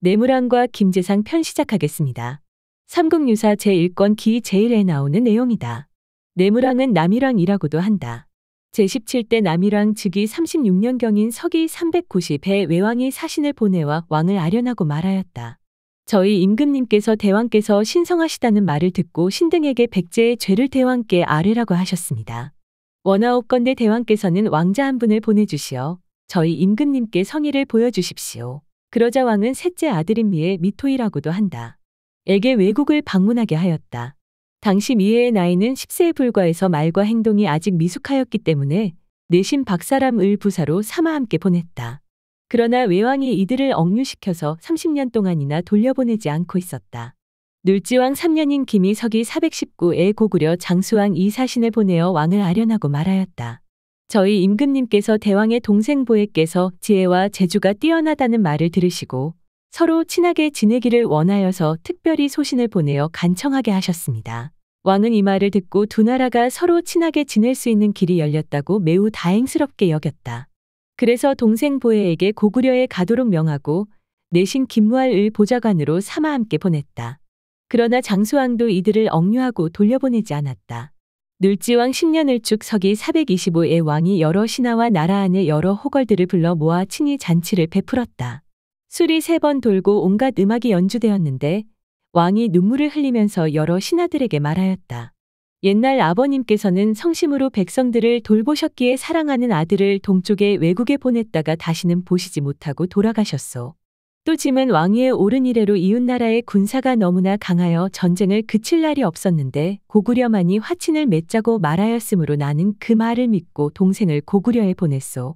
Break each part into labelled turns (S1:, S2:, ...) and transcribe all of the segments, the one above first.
S1: 내물왕과 김재상 편 시작하겠습니다. 삼국유사 제1권 기 제1에 나오는 내용이다. 내물왕은 남일왕이라고도 한다. 제17대 남일왕 즉위 36년경인 서기 390에 외왕이 사신을 보내와 왕을 아련하고 말하였다. 저희 임금님께서 대왕께서 신성하시다는 말을 듣고 신등에게 백제의 죄를 대왕께 아뢰라고 하셨습니다. 원하옵건대 대왕께서는 왕자 한 분을 보내주시어 저희 임금님께 성의를 보여주십시오. 그러자 왕은 셋째 아들인 미의 미토이라고도 한다. 에게 외국을 방문하게 하였다. 당시 미해의 나이는 10세에 불과해서 말과 행동이 아직 미숙하였기 때문에 내심 박사람을 부사로 삼아 함께 보냈다. 그러나 외왕이 이들을 억류시켜서 30년 동안이나 돌려보내지 않고 있었다. 눌지왕 3년인 김이 서기 419에 고구려 장수왕 이사신을 보내어 왕을 아련하고 말하였다. 저희 임금님께서 대왕의 동생 보혜께서 지혜와 재주가 뛰어나다는 말을 들으시고 서로 친하게 지내기를 원하여서 특별히 소신을 보내어 간청하게 하셨습니다. 왕은 이 말을 듣고 두 나라가 서로 친하게 지낼 수 있는 길이 열렸다고 매우 다행스럽게 여겼다. 그래서 동생 보혜에게 고구려에 가도록 명하고 내신 김무할을 보좌관으로 삼아 함께 보냈다. 그러나 장수왕도 이들을 억류하고 돌려보내지 않았다. 늘지왕 10년을 쭉 서기 425의 왕이 여러 신하와 나라 안의 여러 호걸들을 불러 모아 친히 잔치를 베풀었다. 술이 세 번 돌고 온갖 음악이 연주되었는데 왕이 눈물을 흘리면서 여러 신하들에게 말하였다. 옛날 아버님께서는 성심으로 백성들을 돌보셨기에 사랑하는 아들을 동쪽의 외국에 보냈다가 다시는 보시지 못하고 돌아가셨소. 또 짐은 왕위에 오른 이래로 이웃나라의 군사가 너무나 강하여 전쟁을 그칠 날이 없었는데 고구려만이 화친을 맺자고 말하였으므로 나는 그 말을 믿고 동생을 고구려에 보냈소.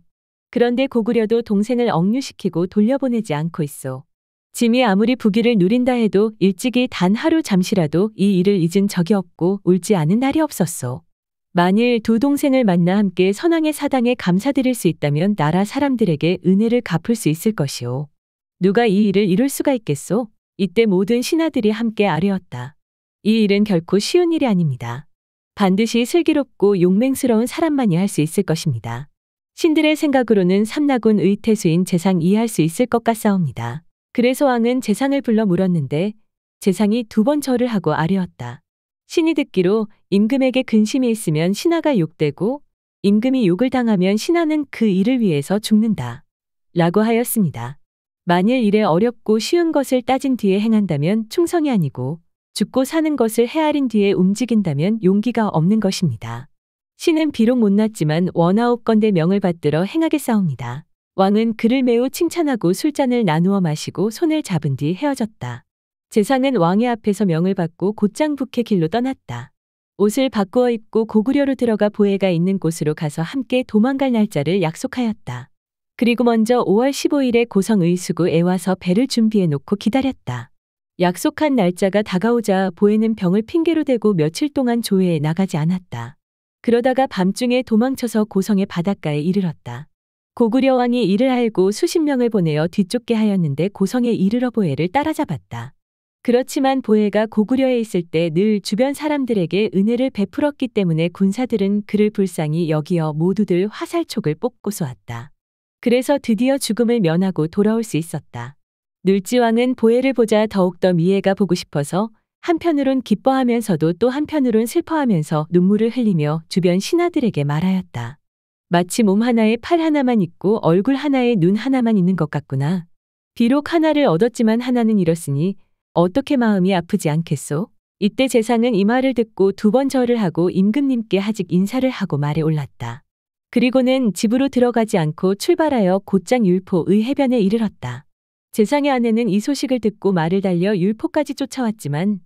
S1: 그런데 고구려도 동생을 억류시키고 돌려보내지 않고 있어. 짐이 아무리 부귀를 누린다 해도 일찍이 단 하루 잠시라도 이 일을 잊은 적이 없고 울지 않은 날이 없었소. 만일 두 동생을 만나 함께 선왕의 사당에 감사드릴 수 있다면 나라 사람들에게 은혜를 갚을 수 있을 것이오. 누가 이 일을 이룰 수가 있겠소? 이때 모든 신하들이 함께 아뢰었다. 이 일은 결코 쉬운 일이 아닙니다. 반드시 슬기롭고 용맹스러운 사람만이 할 수 있을 것입니다. 신들의 생각으로는 삼나군 의태수인 재상 이해할 수 있을 것 같사옵니다. 그래서 왕은 재상을 불러 물었는데 재상이 두 번 절을 하고 아뢰었다. 신이 듣기로 임금에게 근심이 있으면 신하가 욕되고 임금이 욕을 당하면 신하는 그 일을 위해서 죽는다. 라고 하였습니다. 만일 일에 어렵고 쉬운 것을 따진 뒤에 행한다면 충성이 아니고 죽고 사는 것을 헤아린 뒤에 움직인다면 용기가 없는 것입니다. 신은 비록 못났지만 원하옵건대 명을 받들어 행하게 싸웁니다. 왕은 그를 매우 칭찬하고 술잔을 나누어 마시고 손을 잡은 뒤 헤어졌다. 재상은 왕의 앞에서 명을 받고 곧장 북해 길로 떠났다. 옷을 바꾸어 입고 고구려로 들어가 보혜가 있는 곳으로 가서 함께 도망갈 날짜를 약속하였다. 그리고 먼저 5월 15일에 고성의수구 에와서 배를 준비해 놓고 기다렸다. 약속한 날짜가 다가오자 보혜는 병을 핑계로 대고 며칠 동안 조회에 나가지 않았다. 그러다가 밤중에 도망쳐서 고성의 바닷가에 이르렀다. 고구려왕이 이를 알고 수십 명을 보내어 뒤쫓게 하였는데 고성에 이르러 보혜를 따라잡았다. 그렇지만 보혜가 고구려에 있을 때 늘 주변 사람들에게 은혜를 베풀었기 때문에 군사들은 그를 불쌍히 여기어 모두들 화살촉을 뽑고 쏘았다. 그래서 드디어 죽음을 면하고 돌아올 수 있었다. 눌지왕은 보혜를 보자 더욱더 미애가 보고 싶어서 한편으론 기뻐하면서도 또 한편으론 슬퍼하면서 눈물을 흘리며 주변 신하들에게 말하였다. 마치 몸 하나에 팔 하나만 있고 얼굴 하나에 눈 하나만 있는 것 같구나. 비록 하나를 얻었지만 하나는 잃었으니 어떻게 마음이 아프지 않겠소? 이때 재상은 이 말을 듣고 두 번 절을 하고 임금님께 아직 인사를 하고 말에 올랐다. 그리고는 집으로 들어가지 않고 출발하여 곧장 율포의 해변에 이르렀다. 재상의 아내는 이 소식을 듣고 말을 달려 율포까지 쫓아왔지만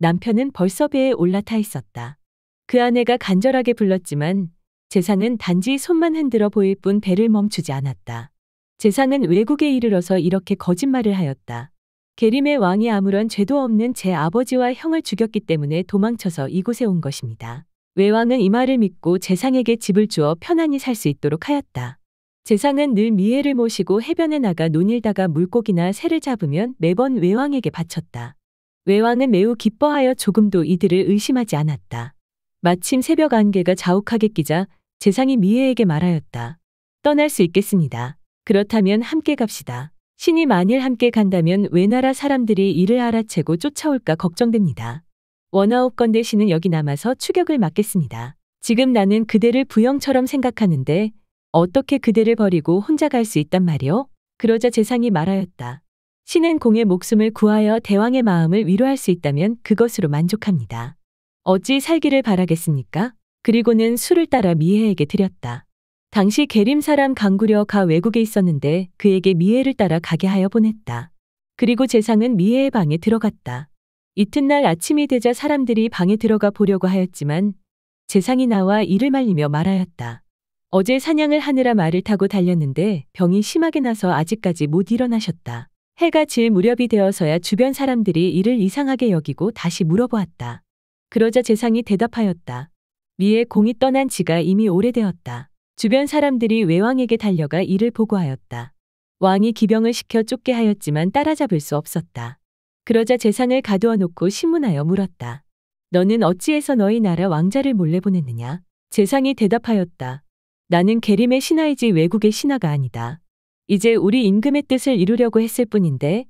S1: 남편은 벌써 배에 올라타 있었다. 그 아내가 간절하게 불렀지만 재상은 단지 손만 흔들어 보일 뿐 배를 멈추지 않았다. 재상은 외국에 이르러서 이렇게 거짓말을 하였다. 게림의 왕이 아무런 죄도 없는 제 아버지와 형을 죽였기 때문에 도망쳐서 이곳에 온 것입니다. 외왕은 이 말을 믿고 재상에게 집을 주어 편안히 살 수 있도록 하였다. 재상은 늘 미애를 모시고 해변에 나가 논일다가 물고기나 새를 잡으면 매번 외왕에게 바쳤다. 외왕은 매우 기뻐하여 조금도 이들을 의심하지 않았다. 마침 새벽 안개가 자욱하게 끼자 재상이 미애에게 말하였다. 떠날 수 있겠습니다. 그렇다면 함께 갑시다. 신이 만일 함께 간다면 외나라 사람들이 이를 알아채고 쫓아올까 걱정됩니다. 원아웃 건 대신은 여기 남아서 추격을 맡겠습니다. 지금 나는 그대를 부영처럼 생각하는데 어떻게 그대를 버리고 혼자 갈 수 있단 말이오? 그러자 재상이 말하였다. 신은 공의 목숨을 구하여 대왕의 마음을 위로할 수 있다면 그것으로 만족합니다. 어찌 살기를 바라겠습니까? 그리고는 술을 따라 미혜에게 드렸다. 당시 계림 사람 강구려가 외국에 있었는데 그에게 미혜를 따라 가게 하여 보냈다. 그리고 재상은 미혜의 방에 들어갔다. 이튿날 아침이 되자 사람들이 방에 들어가 보려고 하였지만 재상이 나와 이를 말리며 말하였다. 어제 사냥을 하느라 말을 타고 달렸는데 병이 심하게 나서 아직까지 못 일어나셨다. 해가 질 무렵이 되어서야 주변 사람들이 이를 이상하게 여기고 다시 물어보았다. 그러자 재상이 대답하였다. 미의 공이 떠난 지가 이미 오래되었다. 주변 사람들이 외왕에게 달려가 이를 보고하였다. 왕이 기병을 시켜 쫓게 하였지만 따라잡을 수 없었다. 그러자 재상을 가두어 놓고 신문하여 물었다. 너는 어찌해서 너희 나라 왕자를 몰래 보냈느냐? 재상이 대답하였다. 나는 게림의 신하이지 외국의 신하가 아니다. 이제 우리 임금의 뜻을 이루려고 했을 뿐인데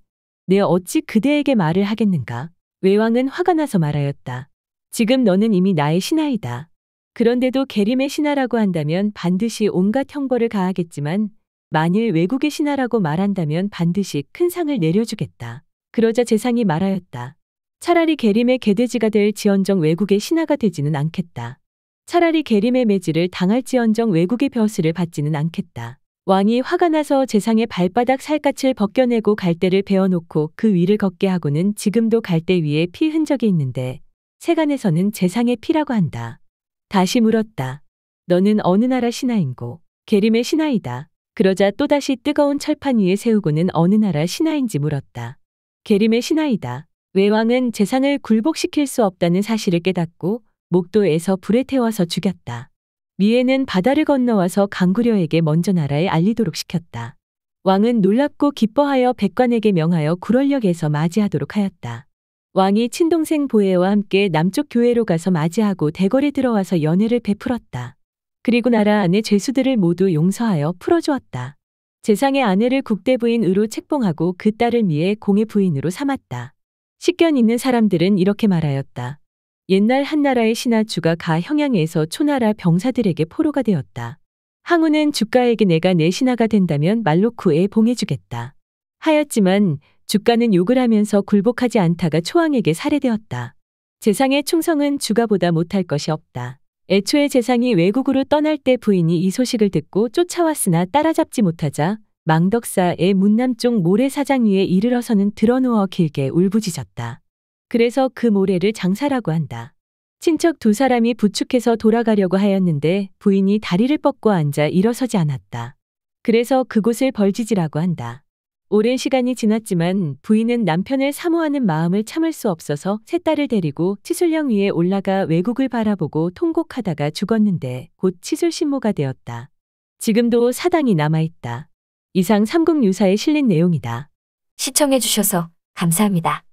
S1: 내 어찌 그대에게 말을 하겠는가? 외왕은 화가 나서 말하였다. 지금 너는 이미 나의 신하이다. 그런데도 게림의 신하라고 한다면 반드시 온갖 형벌을 가하겠지만 만일 외국의 신하라고 말한다면 반드시 큰 상을 내려주겠다. 그러자 재상이 말하였다. 차라리 게림의 개돼지가 될 지언정 외국의 신하가 되지는 않겠다. 차라리 게림의 매질을 당할지언정 외국의 벼슬을 받지는 않겠다. 왕이 화가 나서 재상의 발바닥 살갗을 벗겨내고 갈대를 베어놓고 그 위를 걷게 하고는 지금도 갈대 위에 피 흔적이 있는데 세간에서는 재상의 피라고 한다. 다시 물었다. 너는 어느 나라 신하인고? 게림의 신하이다. 그러자 또다시 뜨거운 철판 위에 세우고는 어느 나라 신하인지 물었다. 게림의 신하이다. 외왕은 재상을 굴복시킬 수 없다는 사실을 깨닫고 목도에서 불에 태워서 죽였다. 미에는 바다를 건너와서 강구려에게 먼저 나라에 알리도록 시켰다. 왕은 놀랍고 기뻐하여 백관에게 명하여 구럴역에서 맞이하도록 하였다. 왕이 친동생 보혜와 함께 남쪽 교회로 가서 맞이하고 대궐에 들어와서 연회를 베풀었다. 그리고 나라 안의 죄수들을 모두 용서하여 풀어주었다. 재상의 아내를 국대부인으로 책봉하고 그 딸을 위해 공의 부인으로 삼았다. 식견 있는 사람들은 이렇게 말하였다. 옛날 한나라의 신하 주가 가 형양에서 초나라 병사들에게 포로가 되었다. 항우는 주가에게 내가 내 신하가 된다면 말로쿠에 봉해주겠다. 하였지만 주가는 욕을 하면서 굴복하지 않다가 초왕에게 살해되었다. 재상의 충성은 주가보다 못할 것이 없다. 애초에 재상이 외국으로 떠날 때 부인이 이 소식을 듣고 쫓아왔으나 따라잡지 못하자 망덕사의 문남쪽 모래사장 위에 이르러서는 드러누워 길게 울부짖었다. 그래서 그 모래를 장사라고 한다. 친척 두 사람이 부축해서 돌아가려고 하였는데 부인이 다리를 뻗고 앉아 일어서지 않았다. 그래서 그곳을 벌지지라고 한다. 오랜 시간이 지났지만 부인은 남편을 사모하는 마음을 참을 수 없어서 세 딸을 데리고 치술령 위에 올라가 외국을 바라보고 통곡하다가 죽었는데 곧 치술 신모가 되었다. 지금도 사당이 남아있다. 이상 삼국 유사에 실린 내용이다. 시청해주셔서 감사합니다.